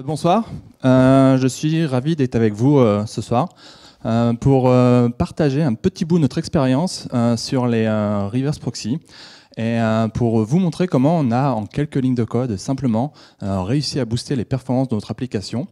Euh, bonsoir, euh, je suis ravi d'être avec vous euh, ce soir pour partager un petit bout de notre expérience sur les reverse proxy et pour vous montrer comment on a en quelques lignes de code simplement réussi à booster les performances de notre application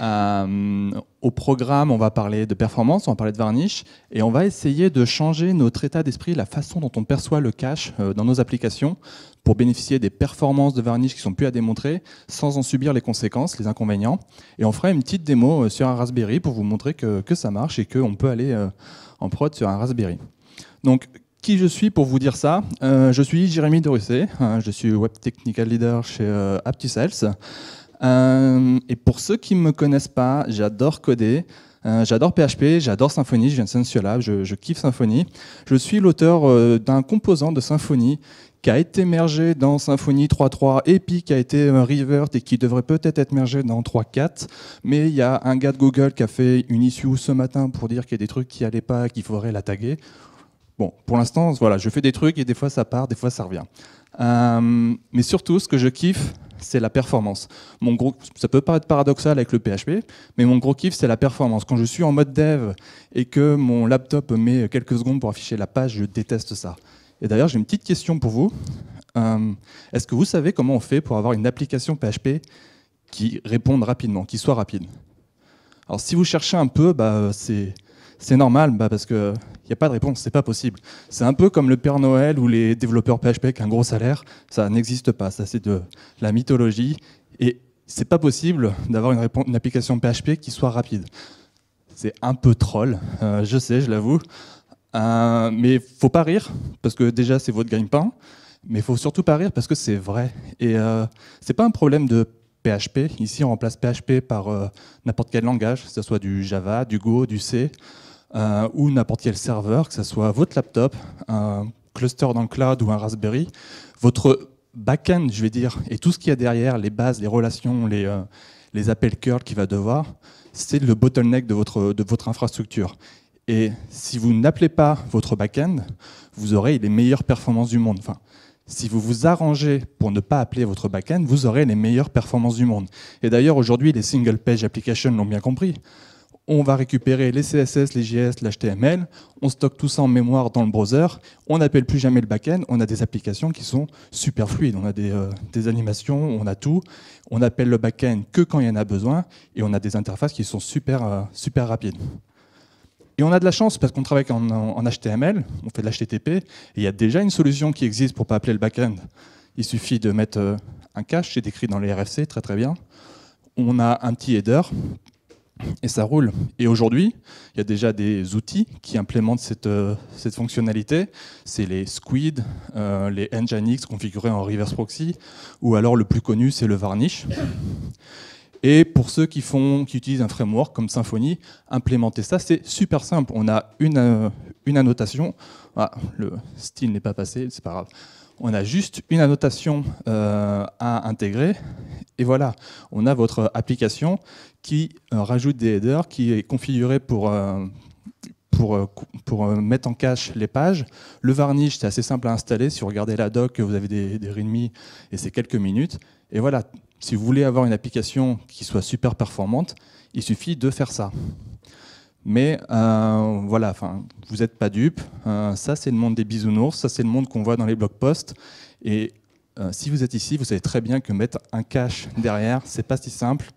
euh, au programme, on va parler de performance, on va parler de varnish, et on va essayer de changer notre état d'esprit, la façon dont on perçoit le cache euh, dans nos applications, pour bénéficier des performances de varnish qui sont plus à démontrer, sans en subir les conséquences, les inconvénients. Et on fera une petite démo euh, sur un Raspberry pour vous montrer que, ça marche et qu'on peut aller en prod sur un Raspberry. Donc, qui je suis pour vous dire ça Je suis Jérémy Dorusset, hein, je suis Web Technical Leader chez AptiSales. Euh, et pour ceux qui ne me connaissent pas, j'adore coder. Euh, j'adore PHP, j'adore Symfony, je viens de Sensualab, je, je kiffe Symfony. Je suis l'auteur euh, d'un composant de Symfony qui a été mergé dans Symfony 3.3 et puis qui a été revert et qui devrait peut-être être mergé dans 3.4. Mais il y a un gars de Google qui a fait une issue ce matin pour dire qu'il y a des trucs qui n'allaient pas, qu'il faudrait la taguer. Bon, pour l'instant, voilà, je fais des trucs et des fois ça part, des fois ça revient. mais surtout, ce que je kiffe, c'est la performance. Mon gros, ça peut paraître paradoxal avec le PHP, mais mon gros kiff, c'est la performance. Quand je suis en mode dev et que mon laptop met quelques secondes pour afficher la page, je déteste ça. Et d'ailleurs, j'ai une petite question pour vous. Euh, est-ce que vous savez comment on fait pour avoir une application PHP qui réponde rapidement, qui soit rapide Alors si vous cherchez un peu, bah, c'est normal, bah, parce que il n'y a pas de réponse, c'est pas possible. C'est un peu comme le Père Noël ou les développeurs PHP ont un gros salaire, ça n'existe pas, ça c'est de la mythologie et c'est pas possible d'avoir une, une, application PHP qui soit rapide. C'est un peu troll, euh, je sais, je l'avoue, euh, mais faut pas rire parce que déjà c'est votre gagne-pain, mais faut surtout pas rire parce que c'est vrai et euh, c'est pas un problème de PHP. Ici, on remplace PHP par euh, n'importe quel langage, que ce soit du Java, du Go, du C. Euh, ou n'importe quel serveur, que ce soit votre laptop, un cluster dans le cloud ou un Raspberry, votre back-end, je vais dire, et tout ce qu'il y a derrière, les bases, les relations, les, euh, les appels curl qu'il va devoir, c'est le bottleneck de votre, de votre infrastructure. Et si vous n'appelez pas votre back-end, vous aurez les meilleures performances du monde. Enfin, si vous vous arrangez pour ne pas appeler votre back-end, vous aurez les meilleures performances du monde. Et d'ailleurs, aujourd'hui, les single-page applications l'ont bien compris on va récupérer les CSS, les JS, l'HTML, on stocke tout ça en mémoire dans le browser, on n'appelle plus jamais le backend, on a des applications qui sont super fluides, on a des, euh, animations, on a tout, on appelle le backend que quand il y en a besoin, et on a des interfaces qui sont super, euh, super rapides. Et on a de la chance parce qu'on travaille en, HTML, on fait de l'HTTP, il y a déjà une solution qui existe pour ne pas appeler le backend. Il suffit de mettre euh, un cache, c'est décrit dans les RFC, très très bien. On a un petit header et ça roule. Et aujourd'hui, il y a déjà des outils qui implémentent cette, euh, fonctionnalité. C'est les Squid, euh, les Nginx configurés en reverse proxy, ou alors le plus connu, c'est le Varnish. Et pour ceux qui, utilisent un framework comme Symfony, implémenter ça, c'est super simple. On a une, euh, annotation. Ah, le style n'est pas passé, c'est pas grave on a juste une annotation euh, à intégrer, et voilà, on a votre application qui euh, rajoute des headers, qui est configurée pour, euh, mettre en cache les pages. Le varnish, c'est assez simple à installer, si vous regardez la doc, vous avez des, des readme, et c'est quelques minutes, et voilà, si vous voulez avoir une application qui soit super performante, il suffit de faire ça. Mais euh, voilà, enfin, vous n'êtes pas dupes. Euh, ça, c'est le monde des bisounours. Ça, c'est le monde qu'on voit dans les blog posts. Et euh, si vous êtes ici, vous savez très bien que mettre un cache derrière, c'est pas si simple.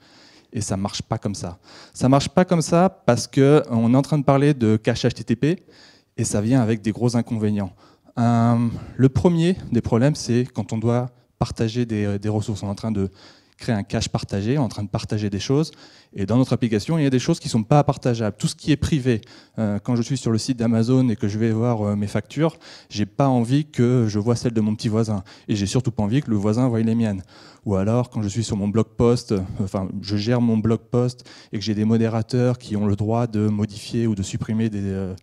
Et ça marche pas comme ça. Ça marche pas comme ça parce que on est en train de parler de cache HTTP et ça vient avec des gros inconvénients. le premier des problèmes, c'est quand on doit partager des, des ressources. On est en train de Créer un cache partagé, en train de partager des choses. Et dans notre application, il y a des choses qui sont pas partageables. Tout ce qui est privé, euh, quand je suis sur le site d'Amazon et que je vais voir euh, mes factures, j'ai pas envie que je vois celle de mon petit voisin. Et j'ai surtout pas envie que le voisin voie les miennes. Ou alors, quand je suis sur mon blog post, euh, enfin, je gère mon blog post et que j'ai des modérateurs qui ont le droit de modifier ou de supprimer des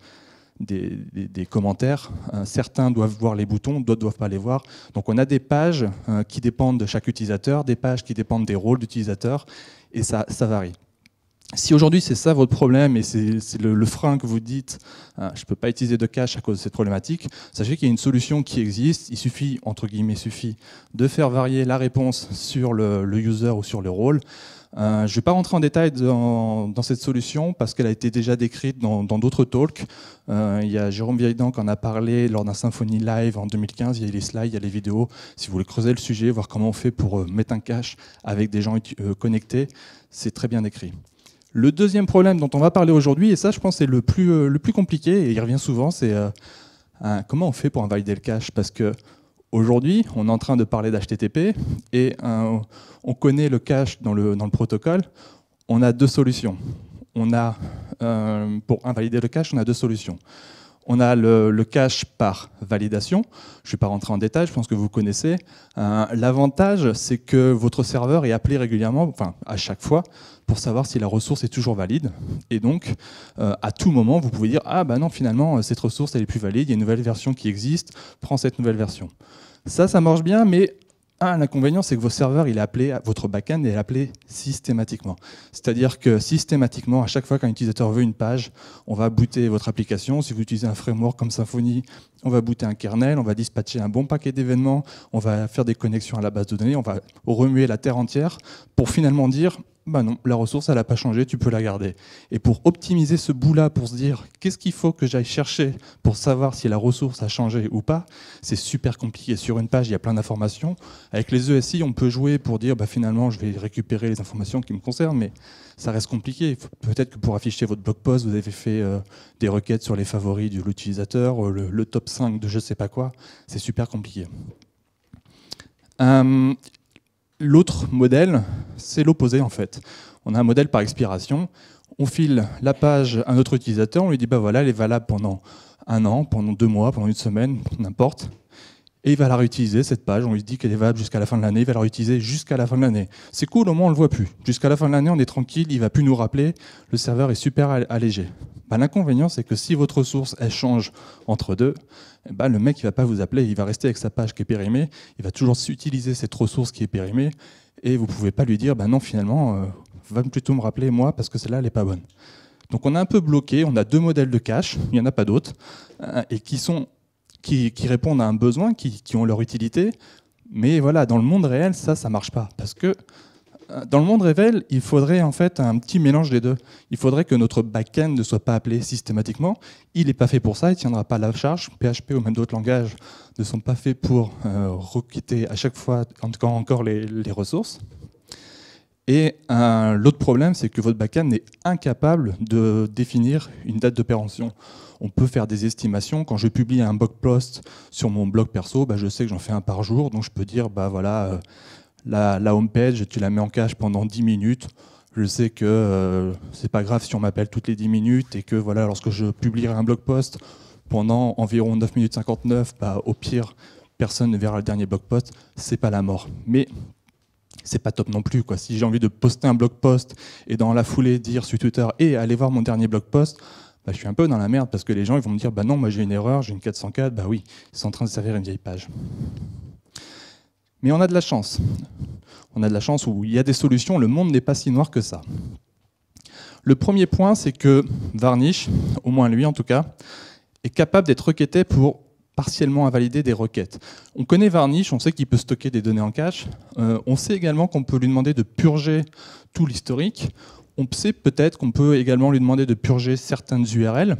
des, commentaires. Euh, certains doivent voir les boutons, d'autres ne doivent pas les voir. Donc on a des pages euh, qui dépendent de chaque utilisateur, des pages qui dépendent des rôles d'utilisateur, et ça, ça varie. Si aujourd'hui c'est ça votre problème et c'est le, frein que vous dites, euh, je ne peux pas utiliser de cache à cause de cette problématique, sachez qu'il y a une solution qui existe. Il suffit, entre guillemets, suffit de faire varier la réponse sur le, le user ou sur le rôle. Euh, je ne vais pas rentrer en détail dans, cette solution parce qu'elle a été déjà décrite dans d'autres talks. Euh, il y a Jérôme Vieidan qui en a parlé lors d'un Symfony Live en 2015. Il y a les slides, il y a les vidéos. Si vous voulez creuser le sujet, voir comment on fait pour euh, mettre un cache avec des gens connectés, c'est très bien décrit. Le deuxième problème dont on va parler aujourd'hui, et ça je pense c'est le plus, le plus compliqué, et il revient souvent, c'est comment on fait pour invalider le cache Parce que Aujourd'hui, on est en train de parler d'HTTP et euh, on connaît le cache dans le, le, protocole. On a deux solutions. On a, euh, pour invalider le cache, on a deux solutions. On a le, cache par validation. Je ne vais pas rentrer en détail, je pense que vous connaissez. Euh, l'avantage, c'est que votre serveur est appelé régulièrement, enfin à chaque fois, pour savoir si la ressource est toujours valide. Et donc, euh, à tout moment, vous pouvez dire Ah, ben non, finalement, euh, cette ressource, elle est plus valide, il y a une nouvelle version qui existe, prends cette nouvelle version. Ça, ça marche bien, mais un, l'inconvénient, c'est que vos serveurs, il est appelé, votre backend est appelé systématiquement. C'est-à-dire que systématiquement, à chaque fois qu'un utilisateur veut une page, on va booter votre application. Si vous utilisez un framework comme Symfony, on va booter un kernel, on va dispatcher un bon paquet d'événements, on va faire des connexions à la base de données, on va remuer la terre entière pour finalement dire bah la ressource, elle n'a pas changé, tu peux la garder. Et pour optimiser ce bout-là, pour se dire qu'est-ce qu'il faut que j'aille chercher pour savoir si la ressource a changé ou pas, c'est super compliqué. Sur une page, il y a plein d'informations. Avec les ESI, on peut jouer pour dire bah, finalement, je vais récupérer les informations qui me concernent, mais ça reste compliqué. Peut-être que pour afficher votre blog post, vous avez fait euh, des requêtes sur les favoris de l'utilisateur, euh, le, top 5 de je ne sais pas quoi. C'est super compliqué. Hum, l'autre modèle, c'est l'opposé en fait. On a un modèle par expiration, on file la page à autre utilisateur, on lui dit bah voilà, elle est valable pendant un an, pendant deux mois, pendant une semaine, n'importe. Et il va la réutiliser, cette page, on lui dit qu'elle est valable jusqu'à la fin de l'année, il va la réutiliser jusqu'à la fin de l'année. C'est cool, au moins on ne le voit plus. Jusqu'à la fin de l'année, on est tranquille, il ne va plus nous rappeler, le serveur est super allégé. Bah, l'inconvénient, c'est que si votre ressource elle change entre deux, eh bah, le mec ne va pas vous appeler, il va rester avec sa page qui est périmée, il va toujours utiliser cette ressource qui est périmée, et vous ne pouvez pas lui dire, ben non, finalement, euh, va plutôt me rappeler moi parce que celle-là, elle n'est pas bonne. Donc on a un peu bloqué, on a deux modèles de cache, il n'y en a pas d'autres, euh, et qui, sont, qui, répondent à un besoin, qui, ont leur utilité, mais voilà, dans le monde réel, ça, ça ne marche pas, parce que dans le monde Revel, il faudrait en fait un petit mélange des deux. Il faudrait que notre backend ne soit pas appelé systématiquement. Il n'est pas fait pour ça, il ne tiendra pas la charge. PHP ou même d'autres langages ne sont pas faits pour euh, requitter à chaque fois en tout cas encore les, ressources. Et euh, l'autre problème, c'est que votre backend est incapable de définir une date de On peut faire des estimations. Quand je publie un blog post sur mon blog perso, bah, je sais que j'en fais un par jour, donc je peux dire, bah voilà. Euh, la, la homepage, tu la mets en cache pendant 10 minutes. Je sais que ce euh, c'est pas grave si on m'appelle toutes les 10 minutes et que voilà, lorsque je publierai un blog post pendant environ 9 minutes 59, bah, au pire, personne ne verra le dernier blog post, c'est pas la mort. Mais c'est pas top non plus. Quoi. Si j'ai envie de poster un blog post et dans la foulée dire sur Twitter et aller voir mon dernier blog post, bah, je suis un peu dans la merde parce que les gens ils vont me dire bah non, moi j'ai une erreur, j'ai une 404, bah oui, c'est en train de servir une vieille page. Mais on a de la chance. On a de la chance où il y a des solutions, le monde n'est pas si noir que ça. Le premier point, c'est que Varnish, au moins lui en tout cas, est capable d'être requêté pour partiellement invalider des requêtes. On connaît Varnish, on sait qu'il peut stocker des données en cache. Euh, on sait également qu'on peut lui demander de purger tout l'historique. On sait peut-être qu'on peut également lui demander de purger certaines URL.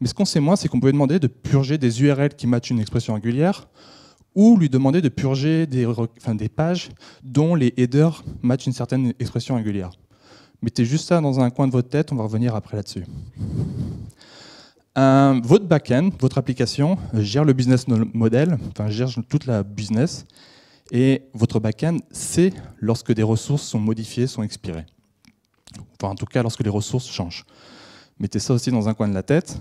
Mais ce qu'on sait moins, c'est qu'on peut lui demander de purger des URL qui matchent une expression régulière, ou lui demander de purger des, pages dont les headers matchent une certaine expression régulière. Mettez juste ça dans un coin de votre tête, on va revenir après là-dessus. votre back-end, votre application, euh, gère le business model, enfin, gère toute la business, et votre back-end sait lorsque des ressources sont modifiées, sont expirées. Enfin, en tout cas, lorsque les ressources changent. Mettez ça aussi dans un coin de la tête.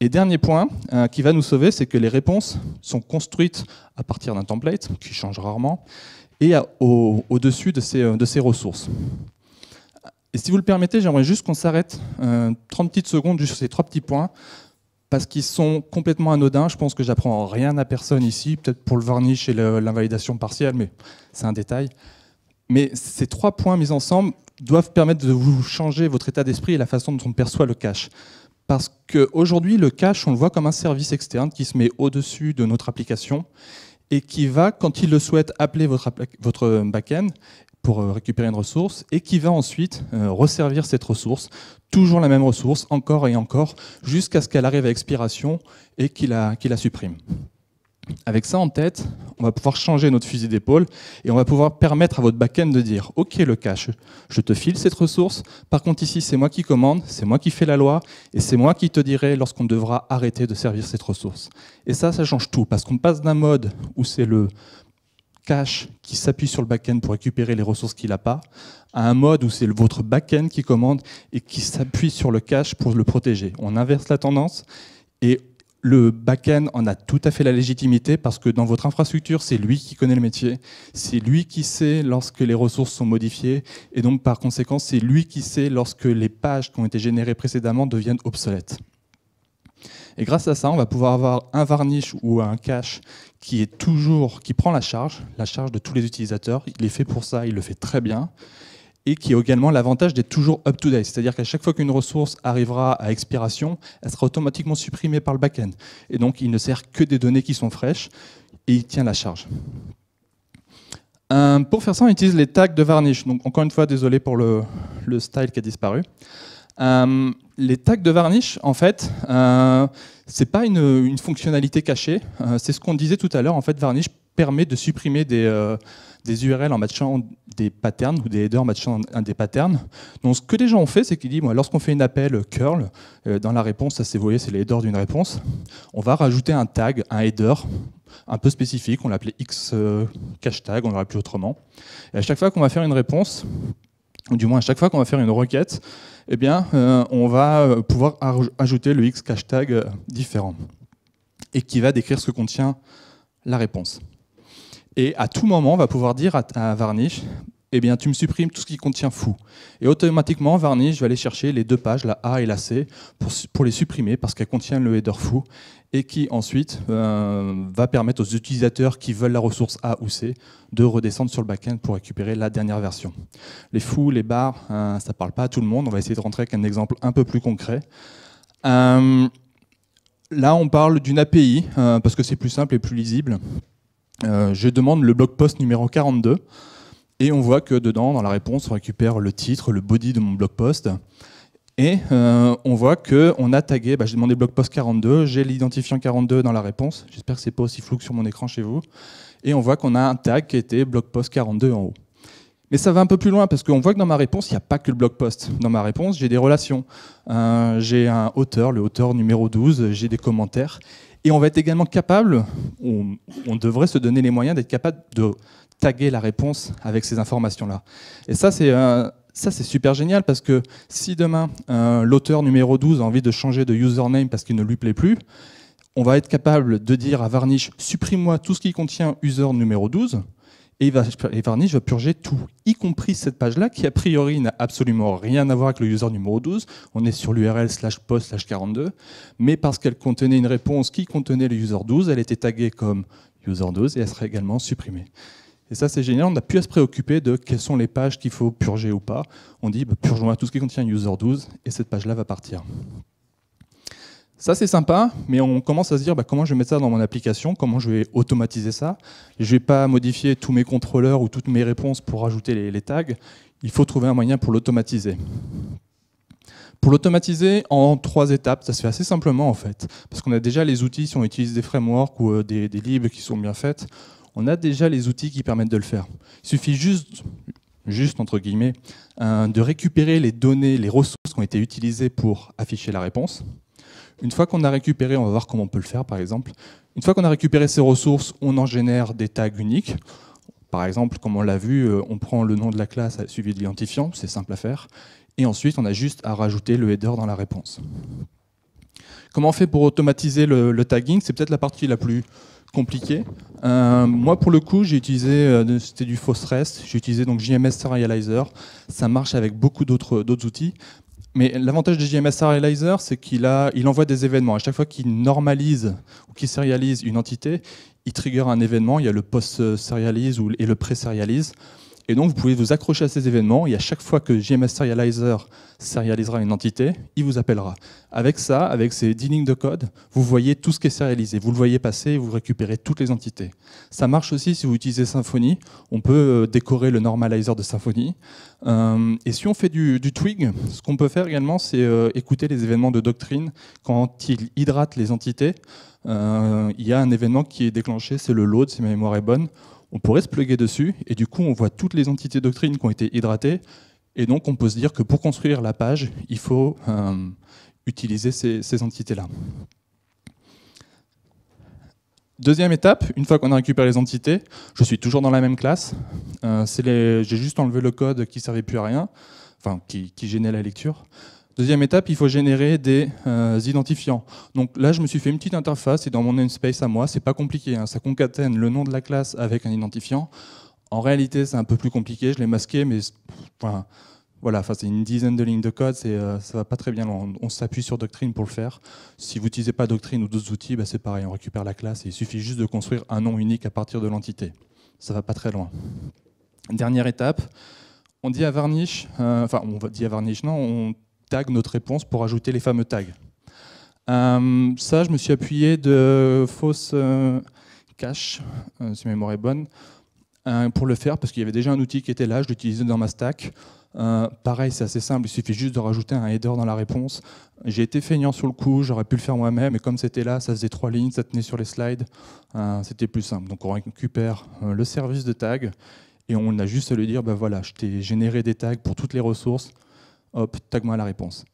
Et dernier point euh, qui va nous sauver, c'est que les réponses sont construites à partir d'un template, qui change rarement, et au-dessus de, ces, euh, de ressources. Et si vous le permettez, j'aimerais juste qu'on s'arrête 30 euh, petites secondes sur ces trois petits points, parce qu'ils sont complètement anodins. Je pense que j'apprends rien à personne ici, peut-être pour le varnish et l'invalidation partielle, mais c'est un détail. Mais ces trois points mis ensemble doivent permettre de vous changer votre état d'esprit et la façon dont on perçoit le cache. Parce qu'aujourd'hui, le cache, on le voit comme un service externe qui se met au-dessus de notre application et qui va, quand il le souhaite, appeler votre, votre backend pour euh, récupérer une ressource et qui va ensuite euh, resservir cette ressource, toujours la même ressource, encore et encore, jusqu'à ce qu'elle arrive à expiration et qu'il la supprime. Avec ça en tête, on va pouvoir changer notre fusil d'épaule et on va pouvoir permettre à votre backend de dire OK, le cache, je te file cette ressource. Par contre, ici, c'est moi qui commande, c'est moi qui fais la loi et c'est moi qui te dirai lorsqu'on devra arrêter de servir cette ressource. Et ça, ça change tout parce qu'on passe d'un mode où c'est le cache qui s'appuie sur le back-end pour récupérer les ressources qu'il n'a pas, à un mode où c'est votre back-end qui commande et qui s'appuie sur le cache pour le protéger. On inverse la tendance et le back-end en a tout à fait la légitimité parce que dans votre infrastructure, c'est lui qui connaît le métier, c'est lui qui sait lorsque les ressources sont modifiées, et donc par conséquent, c'est lui qui sait lorsque les pages qui ont été générées précédemment deviennent obsolètes. Et grâce à ça, on va pouvoir avoir un varnish ou un cache qui est toujours, qui prend la charge, la charge de tous les utilisateurs. Il est fait pour ça, il le fait très bien et qui a également l'avantage d'être toujours up-to-date. C'est-à-dire qu'à chaque fois qu'une ressource arrivera à expiration, elle sera automatiquement supprimée par le back-end. Et donc, il ne sert que des données qui sont fraîches et il tient la charge. Euh, pour faire ça, on utilise les tags de varnish. Donc, encore une fois, désolé pour le, style qui a disparu. Euh, les tags de varnish, en fait, euh, ce n'est pas une, fonctionnalité cachée. c'est ce qu'on disait tout à l'heure. En fait, varnish permet de supprimer des, des URL en matchant des patterns ou des headers en matchant des patterns. Donc ce que les gens ont fait, c'est qu'ils disent, lorsqu'on fait une appel curl, euh, dans la réponse, ça c'est, voyez, c'est les headers d'une réponse, on va rajouter un tag, un header un peu spécifique, on l'appelait X euh, cache tag, on l'aurait plus autrement. Et à chaque fois qu'on va faire une réponse, ou du moins à chaque fois qu'on va faire une requête, eh bien, euh, on va pouvoir ajouter le X cache tag différent et qui va décrire ce que contient la réponse et à tout moment, on va pouvoir dire à, Varnish, eh bien, tu me supprimes tout ce qui contient fou. Et automatiquement, Varnish va aller chercher les deux pages, la A et la C, pour, les supprimer parce qu'elles contiennent le header fou et qui ensuite euh, va permettre aux utilisateurs qui veulent la ressource A ou C de redescendre sur le backend pour récupérer la dernière version. Les fous, les bars, hein, ça ne parle pas à tout le monde. On va essayer de rentrer avec un exemple un peu plus concret. Euh, là, on parle d'une API euh, parce que c'est plus simple et plus lisible. Euh, je demande le blog post numéro 42. Et on voit que dedans, dans la réponse, on récupère le titre, le body de mon blog post. Et euh, on voit qu'on a tagué, bah, j'ai demandé blog post 42, j'ai l'identifiant 42 dans la réponse. J'espère que c'est pas aussi flou que sur mon écran chez vous. Et on voit qu'on a un tag qui était blog post 42 en haut. Mais ça va un peu plus loin parce qu'on voit que dans ma réponse, il n'y a pas que le blog post. Dans ma réponse, j'ai des relations. Euh, j'ai un auteur, le auteur numéro 12, j'ai des commentaires. Et on va être également capable, on, devrait se donner les moyens d'être capable de taguer la réponse avec ces informations-là. Et ça, c'est euh, ça, c'est super génial parce que si demain euh, l'auteur numéro 12 a envie de changer de username parce qu'il ne lui plaît plus, on va être capable de dire à Varnish supprime-moi tout ce qui contient user numéro 12 et Varnish va purger tout, y compris cette page-là qui a priori n'a absolument rien à voir avec le user numéro 12. On est sur l'URL slash post slash 42. Mais parce qu'elle contenait une réponse qui contenait le user 12, elle était taguée comme user 12 et elle serait également supprimée. Et ça, c'est génial. On n'a plus à se préoccuper de quelles sont les pages qu'il faut purger ou pas. On dit, purge bah, purgeons tout ce qui contient user 12 et cette page-là va partir. Ça, c'est sympa, mais on commence à se dire bah, comment je vais mettre ça dans mon application, comment je vais automatiser ça. Je ne vais pas modifier tous mes contrôleurs ou toutes mes réponses pour ajouter les, tags. Il faut trouver un moyen pour l'automatiser. Pour l'automatiser en trois étapes, ça se fait assez simplement en fait, parce qu'on a déjà les outils, si on utilise des frameworks ou euh, des, des libres qui sont bien faites, on a déjà les outils qui permettent de le faire. Il suffit juste juste entre guillemets, de récupérer les données, les ressources qui ont été utilisées pour afficher la réponse. Une fois qu'on a récupéré, on va voir comment on peut le faire par exemple, une fois qu'on a récupéré ces ressources, on en génère des tags uniques. Par exemple, comme on l'a vu, euh, on prend le nom de la classe suivi de l'identifiant, c'est simple à faire, et ensuite on a juste à rajouter le header dans la réponse. Comment on fait pour automatiser le, tagging C'est peut-être la partie la plus compliquée. Euh, moi, pour le coup, j'ai utilisé, euh, c'était du fausse j'ai utilisé donc JMS Serializer. Ça marche avec beaucoup d'autres outils, mais l'avantage des JMS Serializer, c'est qu'il il envoie des événements. À chaque fois qu'il normalise ou qu'il sérialise une entité, il trigger un événement. Il y a le post-serialize et le pré-serialize. Et donc, vous pouvez vous accrocher à ces événements, et à chaque fois que JMS Serializer serialisera une entité, il vous appellera. Avec ça, avec ces 10 lignes de code, vous voyez tout ce qui est serialisé, Vous le voyez passer, vous récupérez toutes les entités. Ça marche aussi si vous utilisez Symfony. On peut euh, décorer le normalizer de Symfony. Euh, et si on fait du, twig, ce qu'on peut faire également, c'est euh, écouter les événements de doctrine quand il hydrate les entités. il y a un événement qui est déclenché, c'est le load, si ma mémoire est bonne on pourrait se pluguer dessus, et du coup, on voit toutes les entités doctrines qui ont été hydratées, et donc on peut se dire que pour construire la page, il faut euh, utiliser ces, entités-là. Deuxième étape, une fois qu'on a récupéré les entités, je suis toujours dans la même classe. Euh, j'ai juste enlevé le code qui servait plus à rien, enfin qui gênait la lecture. Deuxième étape, il faut générer des euh, identifiants. Donc là, je me suis fait une petite interface et dans mon namespace à moi, c'est pas compliqué. Hein. ça concatène le nom de la classe avec un identifiant. En réalité, c'est un peu plus compliqué. Je l'ai masqué, mais voilà, c'est une dizaine de lignes de code. C'est, euh, ça va pas très bien. On, s'appuie sur Doctrine pour le faire. Si vous n'utilisez pas Doctrine ou d'autres outils, bah, c'est pareil. On récupère la classe il suffit juste de construire un nom unique à partir de l'entité. Ça va pas très loin. Dernière étape. On dit à Varnish, euh, enfin on dit à Varnish, non, on tag notre réponse pour ajouter les fameux tags. Euh, ça, je me suis appuyé de fausses euh, cache, euh, si ma mémoire est bonne, pour le faire parce qu'il y avait déjà un outil qui était là, je l'utilisais dans ma stack. pareil, c'est assez simple, il suffit juste de rajouter un header dans la réponse. J'ai été feignant sur le coup, j'aurais pu le faire moi-même, et comme c'était là, ça faisait trois lignes, ça tenait sur les slides, c'était plus simple. Donc on récupère le service de tag et on a juste à lui dire, ben voilà, je t'ai généré des tags pour toutes les ressources, hop, tag-moi la réponse.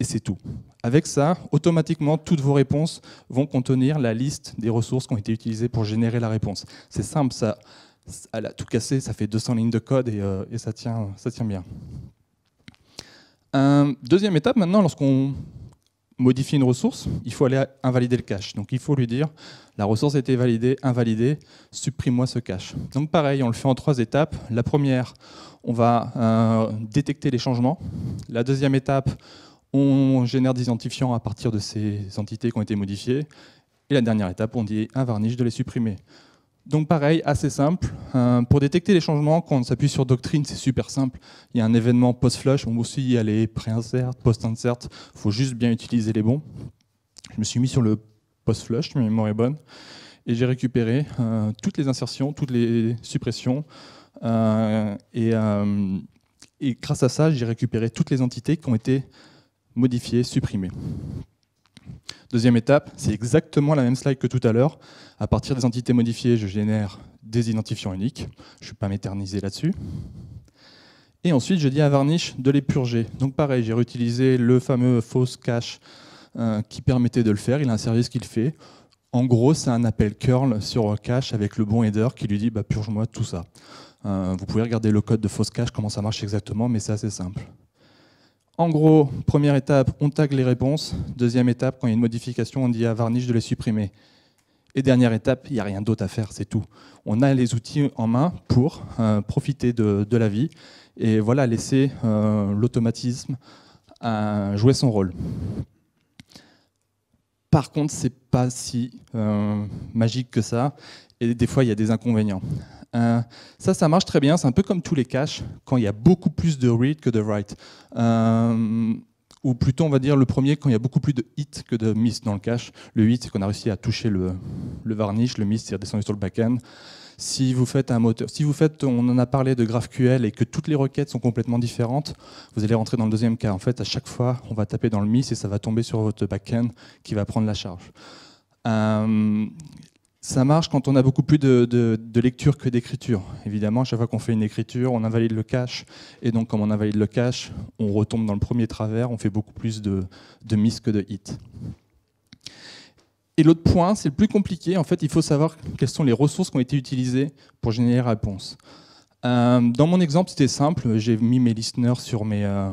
Et c'est tout. Avec ça, automatiquement, toutes vos réponses vont contenir la liste des ressources qui ont été utilisées pour générer la réponse. C'est simple, ça, à a tout cassé, ça fait 200 lignes de code euh, et, ça, tient, ça tient bien. Euh, deuxième étape maintenant, lorsqu'on modifier une ressource, il faut aller invalider le cache. Donc il faut lui dire, la ressource a été validée, invalidée, supprime-moi ce cache. Donc pareil, on le fait en trois étapes. La première, on va euh, détecter les changements. La deuxième étape, on génère des identifiants à partir de ces entités qui ont été modifiées. Et la dernière étape, on dit un Varnish de les supprimer. Donc pareil, assez simple. Euh, pour détecter les changements, quand on s'appuie sur Doctrine, c'est super simple. Il y a un événement post-flush, on peut aussi y aller pré-insert, post-insert. Il faut juste bien utiliser les bons. Je me suis mis sur le post-flush, ma mémoire est bonne. Et j'ai récupéré euh, toutes les insertions, toutes les suppressions. Euh, et, grâce à ça, j'ai récupéré toutes les entités qui ont été modifiées, supprimées. Deuxième étape, c'est exactement la même slide que tout à l'heure, à partir des entités modifiées, je génère des identifiants uniques. Je ne vais pas m'éterniser là-dessus. Et ensuite, je dis à Varnish de les purger. Donc pareil, j'ai réutilisé le fameux fausse cache euh, qui permettait de le faire. Il a un service qu'il fait. En gros, c'est un appel curl sur cache avec le bon header qui lui dit bah, purge-moi tout ça. Euh, vous pouvez regarder le code de fausse cache, comment ça marche exactement, mais c'est assez simple. En gros, première étape, on tag les réponses. Deuxième étape, quand il y a une modification, on dit à Varnish de les supprimer. Et dernière étape, il n'y a rien d'autre à faire, c'est tout. On a les outils en main pour euh, profiter de, la vie et voilà, laisser euh, l'automatisme euh, jouer son rôle. Par contre, ce n'est pas si magique que ça, et des fois, il y a des inconvénients. ça, ça marche très bien, c'est un peu comme tous les caches, quand il y a beaucoup plus de read que de write ou plutôt on va dire le premier quand il y a beaucoup plus de hits que de miss dans le cache. Le hit, c'est qu'on a réussi à toucher le, le varnish, le miss, c'est redescendu sur le backend. Si vous faites un moteur, si vous faites, on en a parlé de GraphQL et que toutes les requêtes sont complètement différentes, vous allez rentrer dans le deuxième cas. En fait, à chaque fois, on va taper dans le miss et ça va tomber sur votre backend qui va prendre la charge. Euh, ça marche quand on a beaucoup plus de, lecture que d'écriture. Évidemment, à chaque fois qu'on fait une écriture, on invalide le cache. Et donc, comme on invalide le cache, on retombe dans le premier travers, on fait beaucoup plus de, miss que de hit. Et l'autre point, c'est le plus compliqué. En fait, il faut savoir quelles sont les ressources qui ont été utilisées pour générer la réponse. Euh, dans mon exemple, c'était simple. J'ai mis mes listeners sur euh,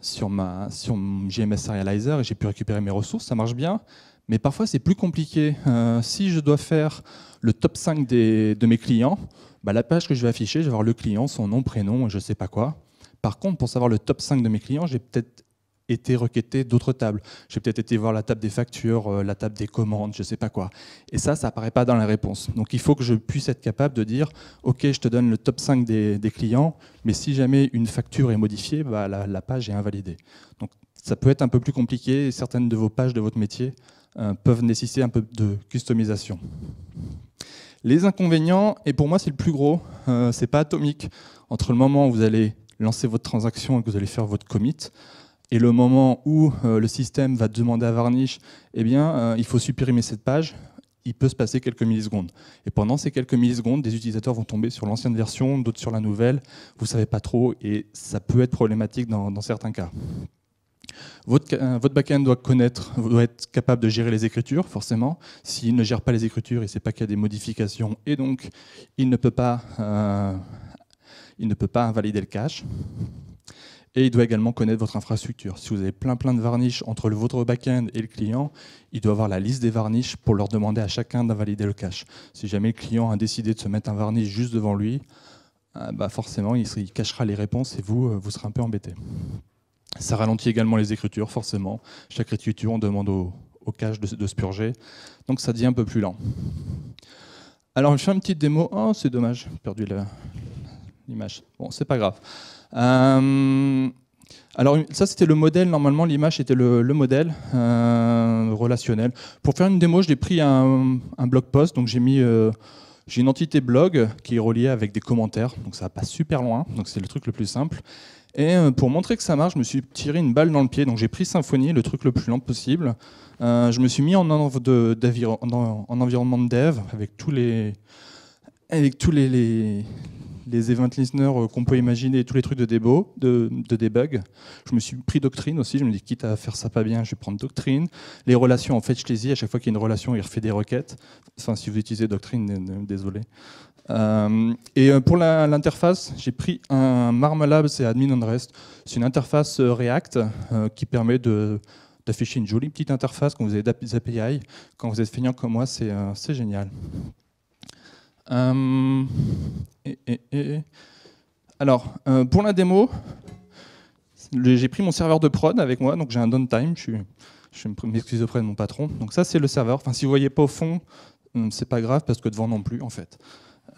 sur mon GMS Serializer et j'ai pu récupérer mes ressources, ça marche bien. Mais parfois, c'est plus compliqué. Euh, si je dois faire le top 5 des, de mes clients, bah, la page que je vais afficher, je vais avoir le client, son nom, prénom je ne sais pas quoi. Par contre, pour savoir le top 5 de mes clients, j'ai peut-être été requêté d'autres tables. J'ai peut-être été voir la table des factures, euh, la table des commandes, je ne sais pas quoi. Et ça, ça n'apparaît pas dans la réponse. Donc il faut que je puisse être capable de dire, OK, je te donne le top 5 des, clients, mais si jamais une facture est modifiée, bah, la, page est invalidée. Donc ça peut être un peu plus compliqué, certaines de vos pages de votre métier euh, peuvent nécessiter un peu de customisation. Les inconvénients, et pour moi c'est le plus gros, ce euh, c'est pas atomique. Entre le moment où vous allez lancer votre transaction et que vous allez faire votre commit, et le moment où euh, le système va demander à Varnish, eh bien, il faut supprimer cette page, il peut se passer quelques millisecondes. Et pendant ces quelques millisecondes, des utilisateurs vont tomber sur l'ancienne version, d'autres sur la nouvelle, vous ne savez pas trop, et ça peut être problématique dans certains cas. Euh, votre, back-end doit connaître, doit être capable de gérer les écritures, forcément. S'il ne gère pas les écritures, et ne sait pas qu'il y a des modifications et donc il ne peut pas, euh, il ne peut pas invalider le cache. Et il doit également connaître votre infrastructure. Si vous avez plein plein de varnishes entre votre back-end et le client, il doit avoir la liste des varnishes pour leur demander à chacun d'invalider le cache. Si jamais le client a décidé de se mettre un varnish juste devant lui, euh, bah forcément, il, cachera les réponses et vous, vous serez un peu embêté. Ça ralentit également les écritures, forcément. Chaque écriture, on demande au, cache de, se purger. Donc ça devient un peu plus lent. Alors je fais une petite démo. Oh, c'est dommage, j'ai perdu l'image. Bon, c'est pas grave. Euh, alors ça c'était le modèle, normalement l'image était le, modèle euh, relationnel. Pour faire une démo, j'ai pris un, blog post, donc j'ai mis euh, j'ai une entité blog qui est reliée avec des commentaires, donc ça va pas super loin, donc c'est le truc le plus simple. Et euh, pour montrer que ça marche, je me suis tiré une balle dans le pied. Donc j'ai pris Symfony, le truc le plus lent possible. Euh, je me suis mis en, environnement de dev avec tous les, avec tous les, les event listeners euh, qu'on peut imaginer, tous les trucs de, débo, de, de debug. Je me suis pris Doctrine aussi, je me dis quitte à faire ça pas bien, je vais prendre Doctrine. Les relations en fait je les ai, à chaque fois qu'il y a une relation, il refait des requêtes. Enfin, si vous utilisez Doctrine, désolé. Euh, et euh, pour l'interface, j'ai pris un Marmalab, c'est Admin on REST. C'est une interface React qui permet de d'afficher une jolie petite interface quand vous avez des API. Quand vous êtes feignant comme moi, c'est c'est génial. Euh, Alors, euh, pour la démo, j'ai pris mon serveur de prod avec moi, donc j'ai un downtime. Je, m'excuse auprès de mon patron. Donc ça, c'est le serveur. Enfin, si vous voyez pas au fond, hmm, c'est pas grave parce que devant non plus, en fait.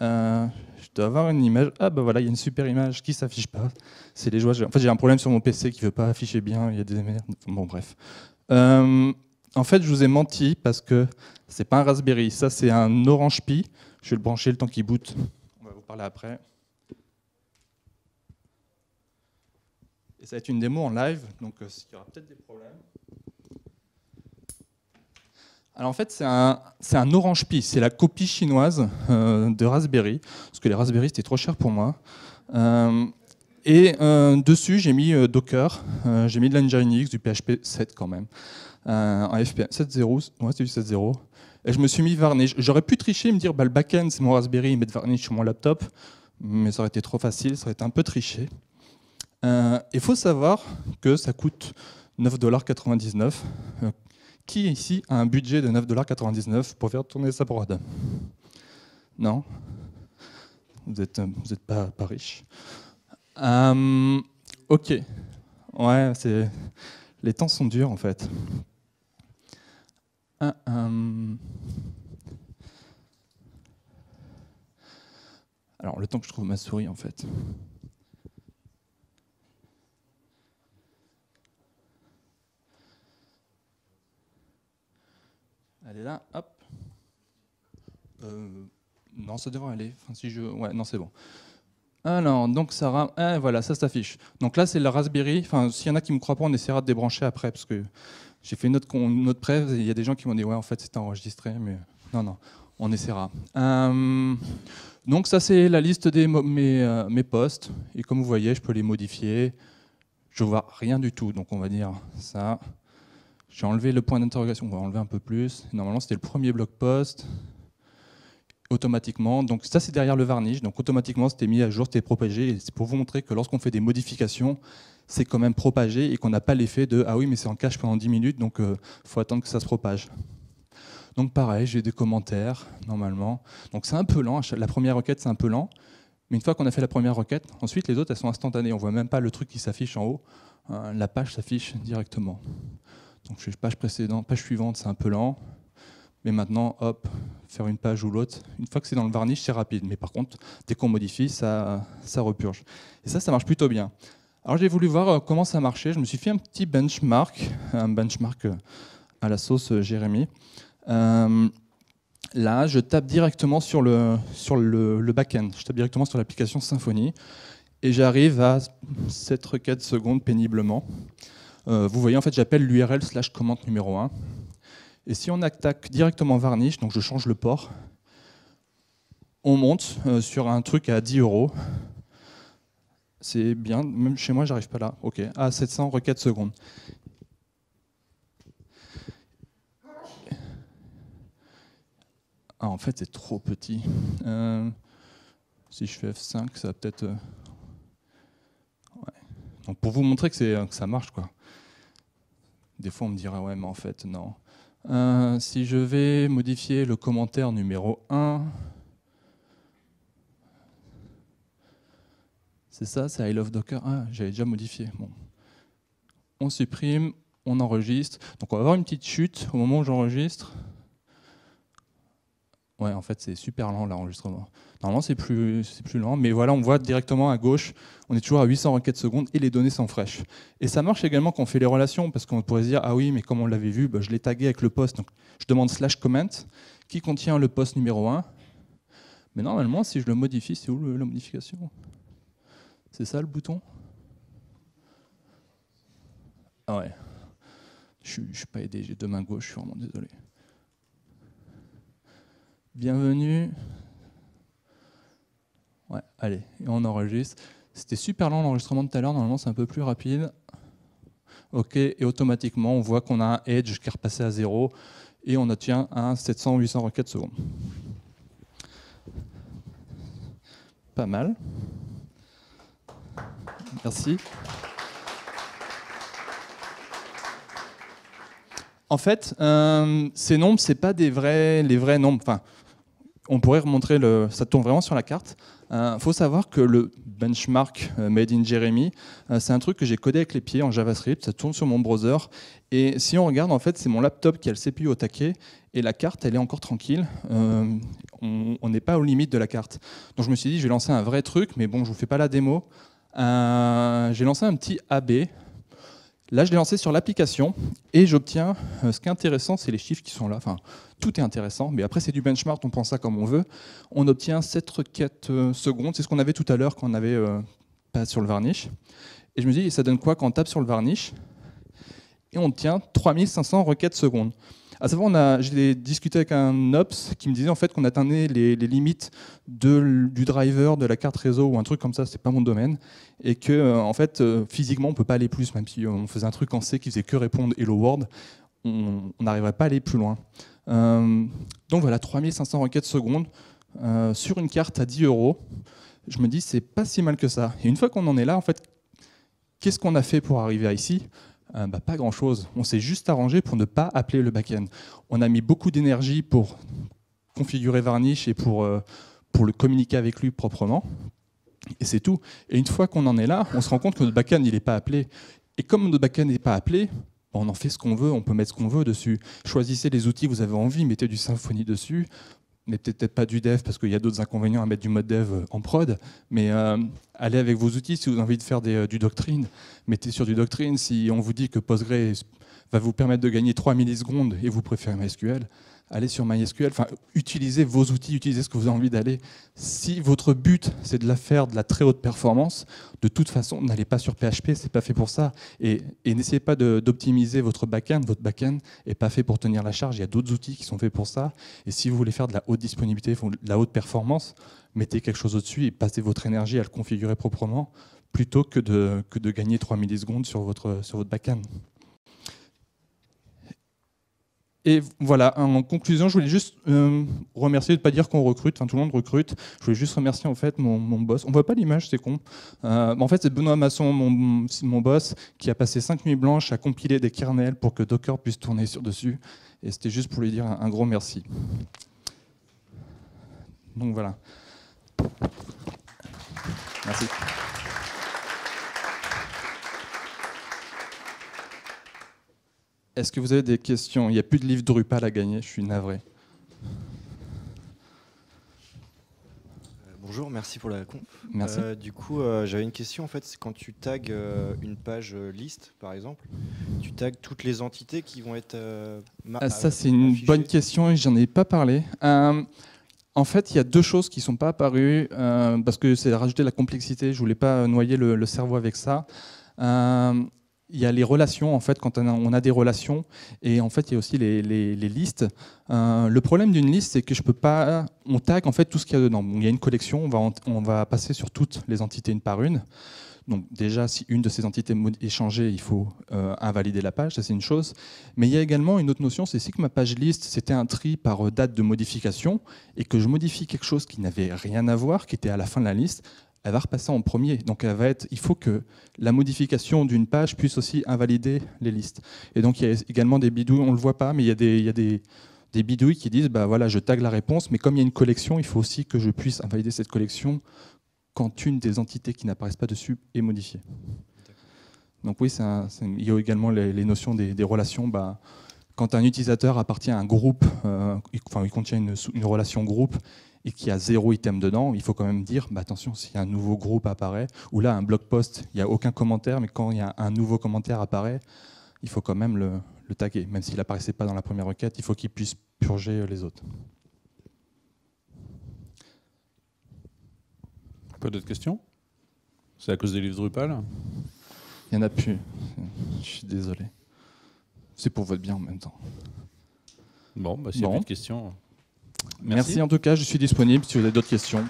Euh, je dois avoir une image. Ah ben voilà, il y a une super image qui s'affiche pas. C'est les joies. En fait, j'ai un problème sur mon PC qui veut pas afficher bien. Il y a des merdes. Bon, bref. en fait, je vous ai menti parce que c'est pas un Raspberry. Ça, c'est un Orange Pi. Je vais le brancher le temps qu'il boot. On va vous parler après. Et ça va être une démo en live, donc euh, il y aura peut-être des problèmes. Alors en fait, c'est un, un, Orange Pi, c'est la copie chinoise euh, de Raspberry, parce que les Raspberry c'était trop cher pour moi. Euh, et dessus, j'ai mis Docker, j'ai mis de l'Nginx, du PHP 7 quand même, en FP 7.0, ouais, c'est du 7.0 et je me suis mis Varnish. J'aurais pu tricher et me dire bah, le back c'est mon Raspberry, mettre Varnish sur mon laptop, mais ça aurait été trop facile, ça aurait été un peu triché. Il euh, faut savoir que ça coûte 9,99$. Euh, qui ici a un budget de 9,99$ pour faire tourner sa brode Non Vous n'êtes euh, êtes pas, riche. ok. Ouais, les temps sont durs en fait. Euh, euh, Alors, le temps que je trouve ma souris, en fait. Elle est là, hop. Euh, non, ça devrait aller. si je... ouais, non, c'est bon. Alors, ah donc ça ah, voilà, ça s'affiche. Donc là, c'est la Raspberry. Enfin, s'il y en a qui ne me croient pas, on essaiera de débrancher après, parce que j'ai fait une autre, preuve et il y a des gens qui m'ont dit Ouais, en fait, c'était enregistré, mais non, non, on essaiera. Euh, donc, ça, c'est la liste de mes, euh, mes postes. Et comme vous voyez, je peux les modifier. Je vois rien du tout. Donc, on va dire ça. J'ai enlevé le point d'interrogation. On va enlever un peu plus. Normalement, c'était le premier blog post automatiquement. Donc ça, c'est derrière le varnish. Donc automatiquement, c'était mis à jour, c'était propagé. C'est pour vous montrer que lorsqu'on fait des modifications, c'est quand même propagé et qu'on n'a pas l'effet de ah oui, mais c'est en cache pendant 10 minutes, donc il euh, faut attendre que ça se propage. Donc pareil, j'ai des commentaires normalement. Donc c'est un peu lent. La première requête, c'est un peu lent. Mais une fois qu'on a fait la première requête, ensuite les autres, elles sont instantanées. On voit même pas le truc qui s'affiche en haut. Euh, la page s'affiche directement. Donc page précédente, page suivante, c'est un peu lent. Mais maintenant, hop, faire une page ou l'autre. Une fois que c'est dans le varnish, c'est rapide. Mais par contre, dès qu'on modifie, ça, ça repurge. Et ça, ça marche plutôt bien. Alors j'ai voulu voir euh, comment ça marchait. Je me suis fait un petit benchmark, un benchmark euh, à la sauce euh, Jérémy. là, je tape directement sur le, sur le, back-end. Je tape directement sur l'application Symfony. Et j'arrive à cette requête seconde péniblement. vous voyez, en fait, j'appelle l'URL slash commande numéro 1. Et si on attaque directement varnish, donc je change le port, on monte euh, sur un truc à 10 euros. C'est bien, même chez moi, j'arrive pas là. Ok, à 700 requêtes secondes. Ah, en fait, c'est trop petit. Euh, si je fais F5, ça va peut-être. Euh, donc, pour vous montrer que, que ça marche, quoi. Des fois, on me dira, ouais, mais en fait, non. Euh, si je vais modifier le commentaire numéro 1, c'est ça, c'est I love Docker. Ah, j'avais déjà modifié. Bon. On supprime, on enregistre. Donc on va avoir une petite chute au moment où j'enregistre. Ouais, en fait, c'est super lent l'enregistrement. Normalement, c'est plus, plus lent, mais voilà, on voit directement à gauche, on est toujours à 800 requêtes secondes et les données sont fraîches. Et ça marche également quand on fait les relations, parce qu'on pourrait se dire, ah oui, mais comme on l'avait vu, bah, je l'ai tagué avec le poste, donc je demande slash comment, qui contient le poste numéro 1. Mais normalement, si je le modifie, c'est où la modification C'est ça le bouton Ah ouais. Je ne suis pas aidé, j'ai deux mains gauches, je suis vraiment désolé bienvenue. Ouais, allez, on enregistre. C'était super lent l'enregistrement de tout à l'heure, normalement c'est un peu plus rapide. Ok, et automatiquement on voit qu'on a un edge qui est repassé à zéro et on obtient un 700-800 requêtes secondes. Pas mal. Merci. En fait, euh, ces nombres, ce pas des vrais, les vrais nombres. Enfin, on pourrait remontrer, le, ça tourne vraiment sur la carte. Il euh, faut savoir que le benchmark euh, made in Jeremy, euh, c'est un truc que j'ai codé avec les pieds en JavaScript, ça tourne sur mon browser. Et si on regarde, en fait, c'est mon laptop qui a le CPU au taquet et la carte, elle est encore tranquille. on n'est pas aux limites de la carte. Donc je me suis dit, je vais lancer un vrai truc, mais bon, je ne vous fais pas la démo. j'ai lancé un petit AB, Là, je l'ai lancé sur l'application et j'obtiens, euh, ce qui est intéressant, c'est les chiffres qui sont là. Enfin, tout est intéressant, mais après, c'est du benchmark, on prend ça comme on veut. On obtient 7 requêtes euh, secondes, c'est ce qu'on avait tout à l'heure quand on avait euh, pas sur le varnish. Et je me dis, ça donne quoi quand on tape sur le varnish Et on obtient 3500 requêtes secondes. À savoir, j'ai discuté avec un ops qui me disait en fait qu'on atteignait les, limites du driver, de la carte réseau ou un truc comme ça, c'est pas mon domaine, et que euh, en fait euh, physiquement on peut pas aller plus, même si on faisait un truc en C qui faisait que répondre Hello World, on n'arriverait pas à aller plus loin. Euh, donc voilà, 3500 requêtes secondes sur une carte à 10 euros. Je me dis, c'est pas si mal que ça. Et une fois qu'on en est là, en fait, qu'est-ce qu'on a fait pour arriver à ici euh, bah, pas grand-chose. On s'est juste arrangé pour ne pas appeler le back-end. On a mis beaucoup d'énergie pour configurer Varnish et pour, euh, pour le communiquer avec lui proprement. Et c'est tout. Et une fois qu'on en est là, on se rend compte que notre back-end n'est pas appelé. Et comme notre back-end n'est pas appelé, bah, on en fait ce qu'on veut, on peut mettre ce qu'on veut dessus. Choisissez les outils que vous avez envie, mettez du Symfony dessus, mais peut-être pas du dev parce qu'il y a d'autres inconvénients à mettre du mode dev en prod, mais euh, allez avec vos outils si vous avez envie de faire euh, du doctrine, mettez sur du doctrine. Si on vous dit que Postgre va vous permettre de gagner 3 millisecondes et vous préférez MySQL, allez sur MySQL, enfin, utilisez vos outils, utilisez ce que vous avez envie d'aller. Si votre but, c'est de la faire de la très haute performance, de toute façon, n'allez pas sur PHP, ce n'est pas fait pour ça. Et, n'essayez pas d'optimiser votre back-end, votre back-end n'est pas fait pour tenir la charge, il y a d'autres outils qui sont faits pour ça. Et si vous voulez faire de la haute disponibilité, de la haute performance, mettez quelque chose au-dessus et passez votre énergie à le configurer proprement plutôt que de, que de gagner 3 millisecondes sur votre, sur votre back-end. Et voilà, en conclusion, je voulais juste euh, remercier de ne pas dire qu'on recrute, enfin tout le monde recrute. Je voulais juste remercier en fait mon, boss. On voit pas l'image, c'est con. Euh, en fait, c'est Benoît Masson, mon, mon, boss, qui a passé cinq nuits blanches à compiler des kernels pour que Docker puisse tourner sur dessus. Et c'était juste pour lui dire un, un gros merci. Donc voilà. Merci. Est-ce que vous avez des questions Il n'y a plus de livre Drupal à gagner, je suis navré. Euh, bonjour, merci pour la conf. Merci. Euh, du coup, euh, j'avais une question en fait, c'est quand tu tags une page liste, par exemple, tu tags toutes les entités qui vont être. Ah, ça, c'est une bonne question et j'en ai pas parlé. en fait, il y a deux choses qui sont pas apparues parce que c'est rajouter la complexité. Je voulais pas noyer le, le cerveau avec ça il y a les relations, en fait, quand on a, des relations, et en fait, il y a aussi les, listes. Euh, le problème d'une liste, c'est que je peux pas. On tag en fait tout ce qu'il y a dedans. il y a une collection, on va, on va passer sur toutes les entités une par une. Donc déjà, si une de ces entités est changée, il faut euh, invalider la page, ça c'est une chose. Mais il y a également une autre notion, c'est si que ma page liste, c'était un tri par euh, date de modification, et que je modifie quelque chose qui n'avait rien à voir, qui était à la fin de la liste, elle va repasser en premier. Donc elle va être, il faut que la modification d'une page puisse aussi invalider les listes. Et donc il y a également des bidouilles, on ne le voit pas, mais il y a des, bidouilles qui disent, bah voilà, je tag la réponse, mais comme il y a une collection, il faut aussi que je puisse invalider cette collection quand une des entités qui n'apparaissent pas dessus est modifiée. Donc oui, il y a également les, notions des, relations. Bah, quand un utilisateur appartient à un groupe, euh, il, enfin, il contient une relation groupe, et qu'il y a zéro item dedans, il faut quand même dire, bah attention, si un nouveau groupe apparaît, ou là un blog post, il n'y a aucun commentaire, mais quand il y a un nouveau commentaire apparaît, il faut quand même le, taguer. Même s'il n'apparaissait pas dans la première requête, il faut qu'il puisse purger euh, les autres. Pas d'autres questions C'est à cause des livres Drupal Il n'y en a plus. Je suis désolé. C'est pour votre bien en même temps. Bon, bah, s'il n'y a de questions... Merci. en tout cas, je suis disponible si vous avez d'autres questions.